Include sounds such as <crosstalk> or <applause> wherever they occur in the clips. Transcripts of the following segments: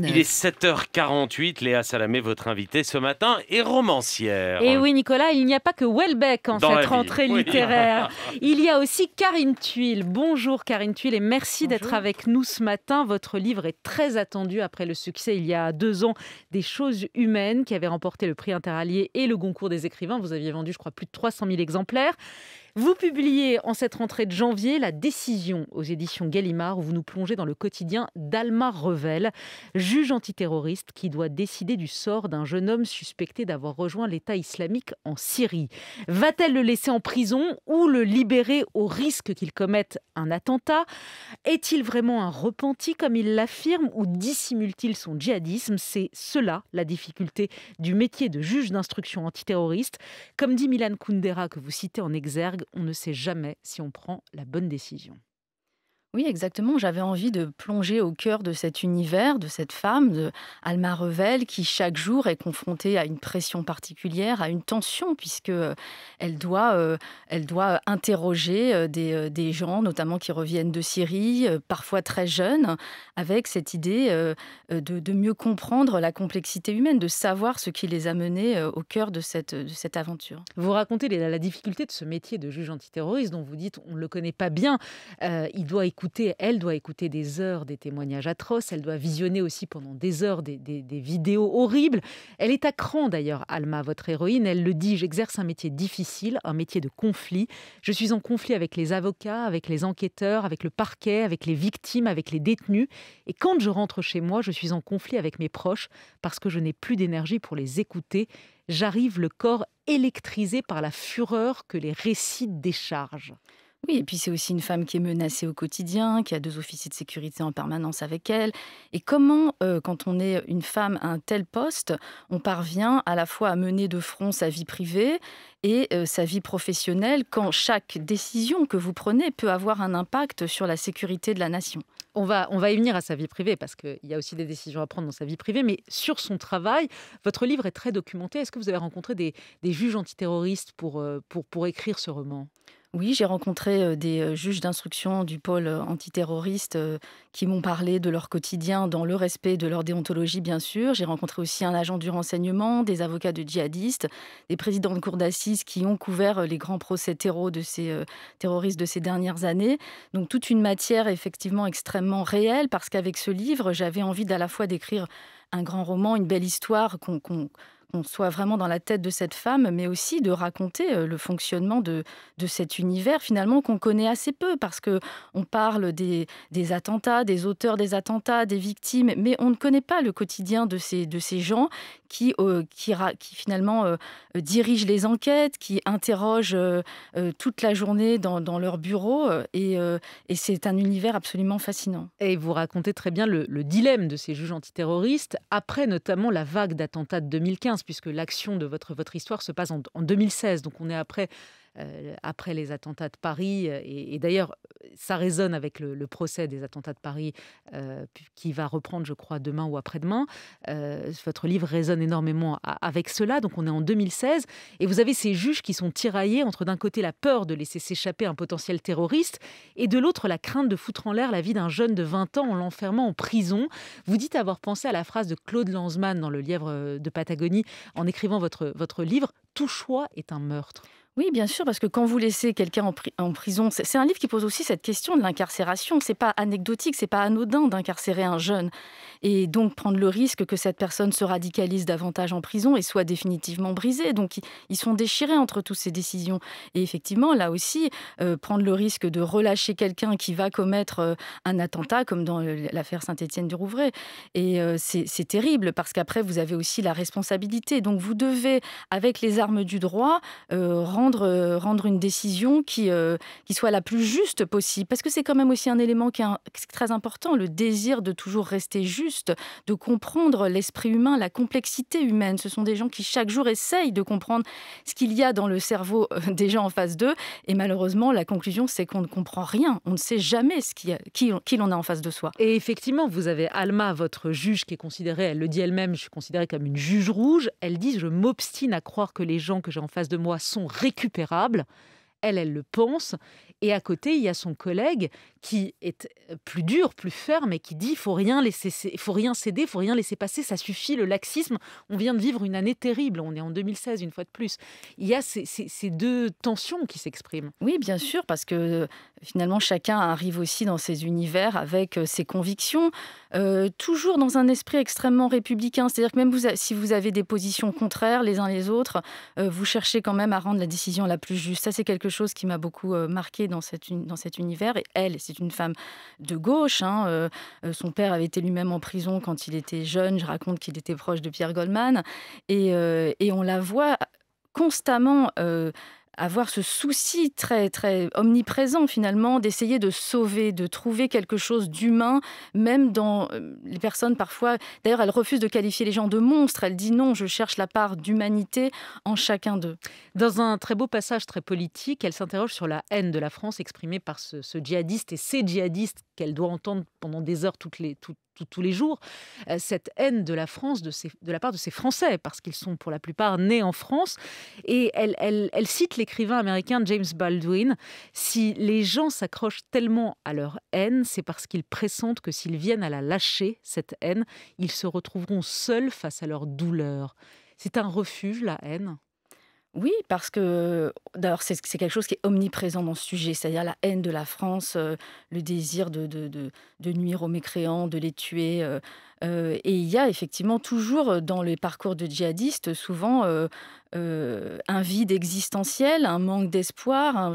Il est 7h48. Léa Salamé, votre invitée ce matin, est romancière. Et eh oui, Nicolas, il n'y a pas que Welbeck en cette rentrée littéraire. <laughs> Il y a aussi Karine Tuile. Bonjour Karine Tuile et merci d'être avec nous ce matin. Votre livre est très attendu après le succès il y a deux ans des choses humaines qui avait remporté le prix interallié et le concours des écrivains. Vous aviez vendu, je crois, plus de 300 000 exemplaires. Vous publiez en cette rentrée de janvier La décision aux éditions Gallimard où vous nous plongez dans le quotidien d'Alma Revel juge antiterroriste qui doit décider du sort d'un jeune homme suspecté d'avoir rejoint l'État islamique en Syrie. Va-t-elle le laisser en prison ou le libérer au risque qu'il commette un attentat Est-il vraiment un repenti comme il l'affirme ou dissimule-t-il son djihadisme C'est cela la difficulté du métier de juge d'instruction antiterroriste. Comme dit Milan Kundera que vous citez en exergue, on ne sait jamais si on prend la bonne décision. Oui, exactement. J'avais envie de plonger au cœur de cet univers, de cette femme, de Alma Revel, qui chaque jour est confrontée à une pression particulière, à une tension, puisque euh, elle doit, euh, elle doit euh, interroger des, gens, notamment qui reviennent de Syrie, parfois très jeunes, avec cette idée de, mieux comprendre la complexité humaine, de savoir ce qui les a menés au cœur de cette, cette aventure. Vous racontez la, difficulté de ce métier de juge antiterroriste, dont vous dites on ne le connaît pas bien. il doit elle doit écouter des heures des témoignages atroces, elle doit visionner aussi pendant des heures des, des vidéos horribles. Elle est à cran d'ailleurs, Alma, votre héroïne, elle le dit, j'exerce un métier difficile, un métier de conflit. Je suis en conflit avec les avocats, avec les enquêteurs, avec le parquet, avec les victimes, avec les détenus. Et quand je rentre chez moi, je suis en conflit avec mes proches parce que je n'ai plus d'énergie pour les écouter. J'arrive le corps électrisé par la fureur que les récits déchargent. Oui, et puis c'est aussi une femme qui est menacée au quotidien, qui a deux officiers de sécurité en permanence avec elle. Et comment, euh, quand on est une femme à un tel poste, on parvient à la fois à mener de front sa vie privée et euh, sa vie professionnelle quand chaque décision que vous prenez peut avoir un impact sur la sécurité de la nation on va, on va y venir à sa vie privée parce qu'il y a aussi des décisions à prendre dans sa vie privée, mais sur son travail, votre livre est très documenté. Est-ce que vous avez rencontré des, juges antiterroristes euh, pour écrire ce roman oui, j'ai rencontré des juges d'instruction du pôle antiterroriste qui m'ont parlé de leur quotidien dans le respect de leur déontologie, bien sûr. J'ai rencontré aussi un agent du renseignement, des avocats de djihadistes, des présidents de cours d'assises qui ont couvert les grands procès de ces terroristes de ces dernières années. Donc toute une matière effectivement extrêmement réelle parce qu'avec ce livre, j'avais envie d'à la fois d'écrire un grand roman, une belle histoire qu'on qu'on soit vraiment dans la tête de cette femme, mais aussi de raconter euh, le fonctionnement de, de cet univers finalement qu'on connaît assez peu, parce que on parle des, attentats, des auteurs des attentats, des victimes, mais on ne connaît pas le quotidien de ces, de ces gens qui, euh, qui, finalement euh, dirigent les enquêtes, qui interrogent toute la journée dans, dans leur bureau, et, c'est un univers absolument fascinant. Et vous racontez très bien le, le dilemme de ces juges antiterroristes, après notamment la vague d'attentats de 2015 puisque l'action de votre, votre histoire se passe en 2016. Donc on est après euh, après les attentats de Paris. Euh, et, d'ailleurs, ça résonne avec le, procès des attentats de Paris euh, qui va reprendre, je crois, demain ou après-demain. votre livre résonne énormément avec cela. Donc on est en 2016 et vous avez ces juges qui sont tiraillés entre d'un côté la peur de laisser s'échapper un potentiel terroriste et de l'autre la crainte de foutre en l'air la vie d'un jeune de 20 ans en l'enfermant en prison. Vous dites avoir pensé à la phrase de Claude Lanzmann dans Le Lièvre de Patagonie en écrivant votre, votre livre Tout choix est un meurtre. Oui, bien sûr, parce que quand vous laissez quelqu'un en, prison, c'est un livre qui pose aussi cette question de l'incarcération. C'est pas anecdotique, c'est pas anodin d'incarcérer un jeune et donc prendre le risque que cette personne se radicalise davantage en prison et soit définitivement brisée. Donc ils sont déchirés entre toutes ces décisions. Et effectivement, là aussi, euh, prendre le risque de relâcher quelqu'un qui va commettre euh, un attentat, comme dans euh, l'affaire Saint-Étienne du Rouvray, et c'est terrible parce qu'après vous avez aussi la responsabilité. Donc vous devez, avec les armes du droit, rendre euh, rendre, une décision qui, euh, qui soit la plus juste possible. Parce que c'est quand même aussi un élément qui est, très important, le désir de toujours rester juste, de comprendre l'esprit humain, la complexité humaine. Ce sont des gens qui chaque jour essayent de comprendre ce qu'il y a dans le cerveau des euh, <laughs> gens en face d'eux. Et malheureusement, la conclusion, c'est qu'on ne comprend rien. On ne sait jamais ce qui, qui, qui l'on a en face de soi. Et effectivement, vous avez Alma, votre juge, qui est considérée, elle le dit elle-même, je suis considérée comme une juge rouge. Elle dit, je m'obstine à croire que les gens que j'ai en face de moi sont récupérés récupérable elle, elle le pense. Et à côté, il y a son collègue qui est euh, plus dur, plus ferme et qui dit faut rien laisser, faut rien céder, faut rien laisser passer, ça suffit le laxisme. On vient de vivre une année terrible, on est en 2016 une fois de plus. Il y a ces, deux tensions qui s'expriment. Oui, bien sûr, parce que euh, finalement chacun arrive aussi dans ses univers avec euh, ses convictions, toujours dans un esprit extrêmement républicain. C'est-à-dire que même vous, si vous avez des positions contraires les uns les autres, vous cherchez quand même à rendre la décision la plus juste. Ça, c'est quelque chose qui m'a beaucoup marqué dans, cet univers. Et elle, c'est une femme de gauche. Hein, son père avait été lui-même en prison quand il était jeune. Je raconte qu'il était proche de Pierre Goldman. Et, on la voit constamment avoir ce souci très, très omniprésent finalement d'essayer de sauver, de trouver quelque chose d'humain, même dans euh, les personnes parfois. D'ailleurs, elle refuse de qualifier les gens de monstres. Elle dit non, je cherche la part d'humanité en chacun d'eux. Dans un très beau passage très politique, elle s'interroge sur la haine de la France exprimée par ce, djihadiste et ces djihadistes qu'elle doit entendre pendant des heures toutes les, tous les jours, euh, cette haine de la France de, la part de ces Français, parce qu'ils sont pour la plupart nés en France. Et elle, elle cite l'écrivain américain James Baldwin, si les gens s'accrochent tellement à leur haine, c'est parce qu'ils pressentent que s'ils viennent à la lâcher, cette haine, ils se retrouveront seuls face à leur douleur. C'est un refuge, la haine. Oui, parce que d'abord c'est quelque chose qui est omniprésent dans ce sujet, c'est-à-dire la haine de la France, euh, le désir de, nuire aux mécréants, de les tuer. Euh, euh, et il y a effectivement toujours dans les parcours de djihadistes souvent un vide existentiel, un manque d'espoir,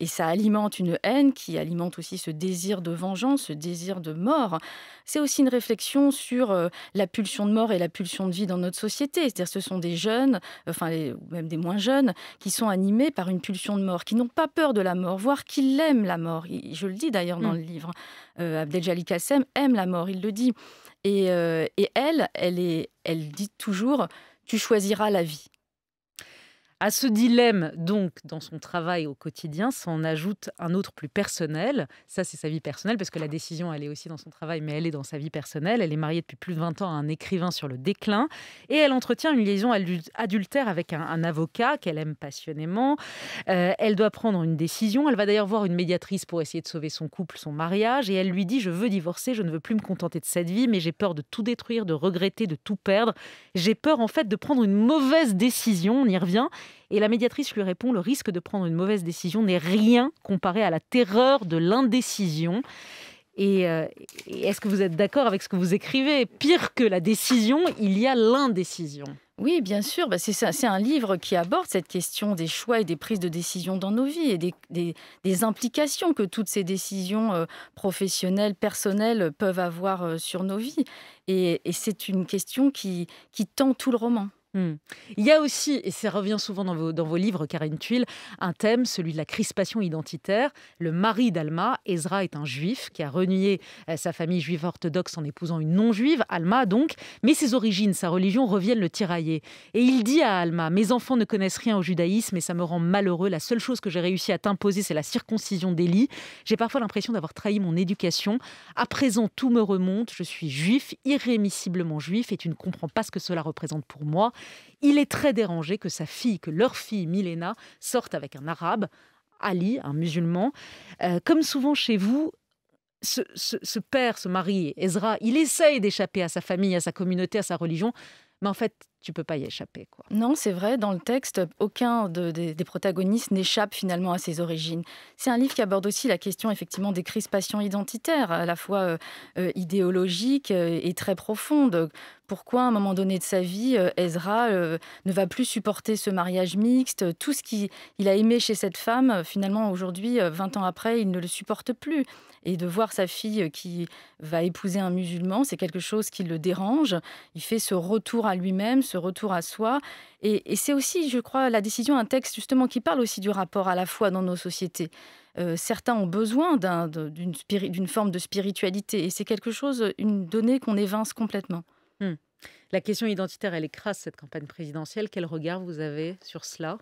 et, ça alimente une haine qui alimente aussi ce désir de vengeance, ce désir de mort. C'est aussi une réflexion sur euh, la pulsion de mort et la pulsion de vie dans notre société. C'est-à-dire ce sont des jeunes, enfin même des moins jeunes, qui sont animés par une pulsion de mort, qui n'ont pas peur de la mort, voire qui l'aiment la mort. Je le dis d'ailleurs dans mm. le livre. Euh, Abdeljali Kassem aime la mort, il le dit. Et, euh, elle, elle dit toujours, tu choisiras la vie. À ce dilemme, donc, dans son travail au quotidien, s'en ajoute un autre plus personnel. Ça, c'est sa vie personnelle, parce que la décision, elle est aussi dans son travail, mais elle est dans sa vie personnelle. Elle est mariée depuis plus de 20 ans à un écrivain sur le déclin. Et elle entretient une liaison adultère avec un, avocat qu'elle aime passionnément. Euh, elle doit prendre une décision. Elle va d'ailleurs voir une médiatrice pour essayer de sauver son couple, son mariage. Et elle lui dit Je veux divorcer, je ne veux plus me contenter de cette vie, mais j'ai peur de tout détruire, de regretter, de tout perdre. J'ai peur, en fait, de prendre une mauvaise décision. On y revient. Et la médiatrice lui répond, le risque de prendre une mauvaise décision n'est rien comparé à la terreur de l'indécision. Et, euh, est-ce que vous êtes d'accord avec ce que vous écrivez Pire que la décision, il y a l'indécision. Oui, bien sûr. Bah, c'est un livre qui aborde cette question des choix et des prises de décision dans nos vies et des, implications que toutes ces décisions euh, professionnelles, personnelles peuvent avoir euh, sur nos vies. Et, c'est une question qui tend tout le roman. Hmm. Il y a aussi, et ça revient souvent dans vos, livres, Karine Tuile, un thème, celui de la crispation identitaire. Le mari d'Alma, Ezra, est un juif qui a renié euh, sa famille juive orthodoxe en épousant une non-juive, Alma donc, mais ses origines, sa religion reviennent le tirailler. Et il dit à Alma, mes enfants ne connaissent rien au judaïsme et ça me rend malheureux. La seule chose que j'ai réussi à t'imposer, c'est la circoncision d'Élie. J'ai parfois l'impression d'avoir trahi mon éducation. À présent, tout me remonte. Je suis juif, irrémissiblement juif, et tu ne comprends pas ce que cela représente pour moi. Il est très dérangé que sa fille, que leur fille Milena, sorte avec un arabe, Ali, un musulman. Euh, comme souvent chez vous, ce, ce, père, ce mari, Ezra, il essaye d'échapper à sa famille, à sa communauté, à sa religion, mais en fait, tu peux pas y échapper. Non, c'est vrai, dans le texte, aucun des protagonistes n'échappe finalement à ses origines. C'est un livre qui aborde aussi la question effectivement des crispations identitaires, à la fois euh, euh, idéologiques euh, et très profondes. Pourquoi, à un moment donné de sa vie, Ezra ne va plus supporter ce mariage mixte Tout ce qu'il a aimé chez cette femme, finalement, aujourd'hui, 20 ans après, il ne le supporte plus. Et de voir sa fille qui va épouser un musulman, c'est quelque chose qui le dérange. Il fait ce retour à lui-même, ce retour à soi. Et, c'est aussi, je crois, la décision, un texte justement qui parle aussi du rapport à la foi dans nos sociétés. Euh, certains ont besoin d'une forme de spiritualité et c'est quelque chose, une donnée qu'on évince complètement. Hmm. La question identitaire, elle écrase cette campagne présidentielle. Quel regard vous avez sur cela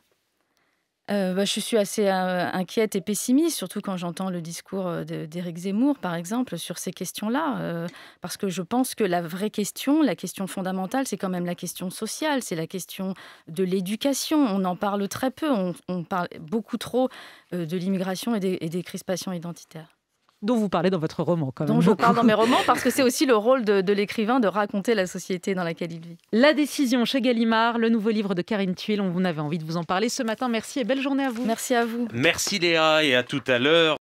euh, bah, je suis assez euh, inquiète et pessimiste, surtout quand j'entends le discours euh, d'Éric Zemmour, par exemple, sur ces questions-là, parce que je pense que la vraie question, la question fondamentale, c'est quand même la question sociale, c'est la question de l'éducation. On en parle très peu, on, parle beaucoup trop de l'immigration et des crispations identitaires dont vous parlez dans votre roman. Quand je parle dans mes romans, parce que c'est aussi le rôle de, l'écrivain de raconter la société dans laquelle il vit. La décision chez Gallimard, le nouveau livre de Karine Thuil, on avait envie de vous en parler ce matin. Merci et belle journée à vous. Merci à vous. Merci Léa et à tout à l'heure.